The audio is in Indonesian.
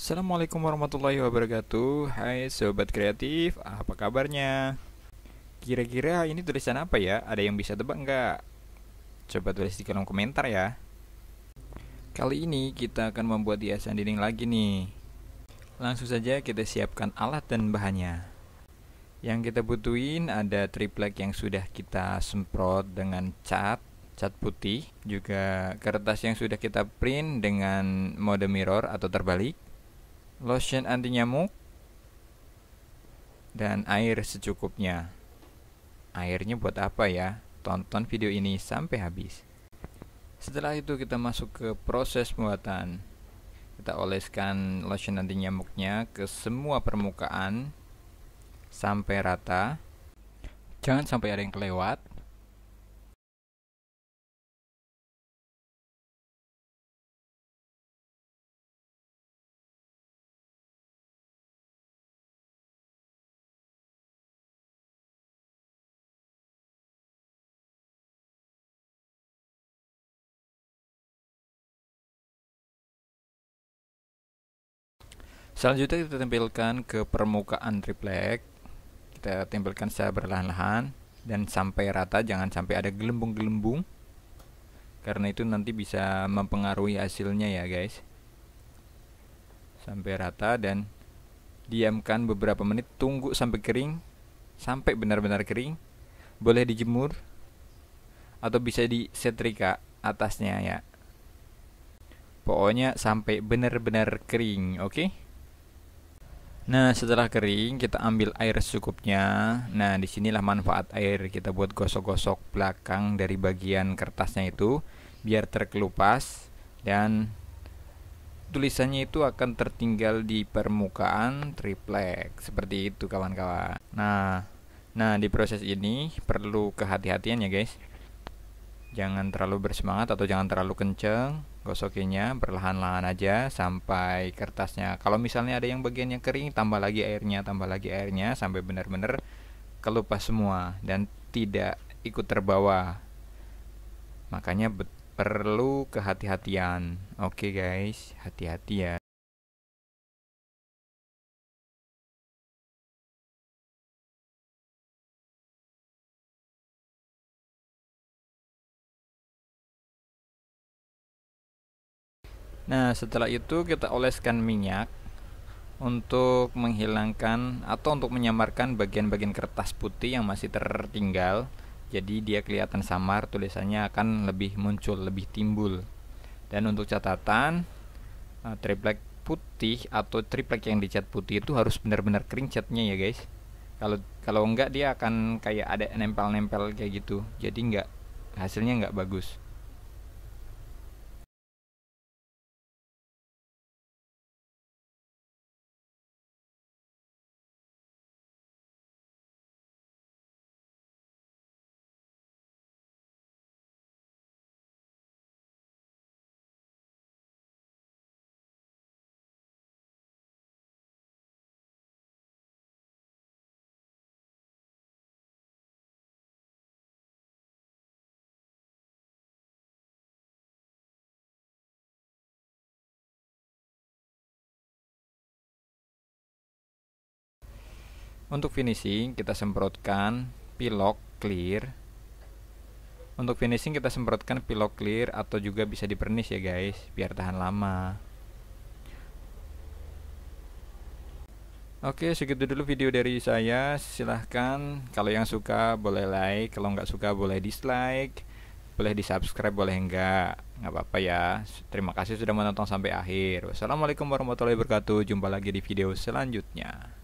Assalamualaikum warahmatullahi wabarakatuh Hai Sobat Kreatif, apa kabarnya? Kira-kira ini tulisan apa ya? Ada yang bisa tebak nggak? Coba tulis di kolom komentar ya Kali ini kita akan membuat hiasan dinding lagi nih Langsung saja kita siapkan alat dan bahannya Yang kita butuhin ada triplek yang sudah kita semprot dengan cat cat putih juga kertas yang sudah kita print dengan mode mirror atau terbalik lotion anti nyamuk dan air secukupnya. Airnya buat apa ya? Tonton video ini sampai habis. Setelah itu kita masuk ke proses pembuatan. Kita oleskan lotion anti nyamuknya ke semua permukaan sampai rata. Jangan sampai ada yang kelewat. selanjutnya kita tempelkan ke permukaan triplek kita tempelkan secara berlahan-lahan dan sampai rata jangan sampai ada gelembung-gelembung karena itu nanti bisa mempengaruhi hasilnya ya guys sampai rata dan diamkan beberapa menit tunggu sampai kering sampai benar-benar kering boleh dijemur atau bisa di setrika atasnya ya pokoknya sampai benar-benar kering oke okay? Nah, setelah kering kita ambil air secukupnya. Nah, disinilah manfaat air kita buat gosok-gosok belakang dari bagian kertasnya itu biar terkelupas dan tulisannya itu akan tertinggal di permukaan triplek seperti itu kawan-kawan. Nah, nah di proses ini perlu kehati-hatian ya guys. Jangan terlalu bersemangat atau jangan terlalu kenceng gosokinnya perlahan-lahan aja sampai kertasnya kalau misalnya ada yang bagian yang kering tambah lagi airnya tambah lagi airnya sampai benar-benar kelupas semua dan tidak ikut terbawa makanya perlu kehati-hatian oke okay guys hati-hati ya Nah, setelah itu kita oleskan minyak untuk menghilangkan atau untuk menyamarkan bagian-bagian kertas putih yang masih tertinggal. Jadi dia kelihatan samar, tulisannya akan lebih muncul, lebih timbul. Dan untuk catatan, eh, triplek putih atau triplek yang dicat putih itu harus benar-benar kering catnya ya guys. Kalau kalau enggak dia akan kayak ada nempel-nempel kayak gitu. Jadi enggak hasilnya enggak bagus. Untuk finishing kita semprotkan pilok clear. Untuk finishing kita semprotkan pilok clear atau juga bisa dipernis ya guys, biar tahan lama. Oke, segitu dulu video dari saya. Silahkan, kalau yang suka boleh like, kalau nggak suka boleh dislike, boleh di-subscribe, boleh enggak. Nggak apa-apa ya. Terima kasih sudah menonton sampai akhir. Wassalamualaikum warahmatullahi wabarakatuh. Jumpa lagi di video selanjutnya.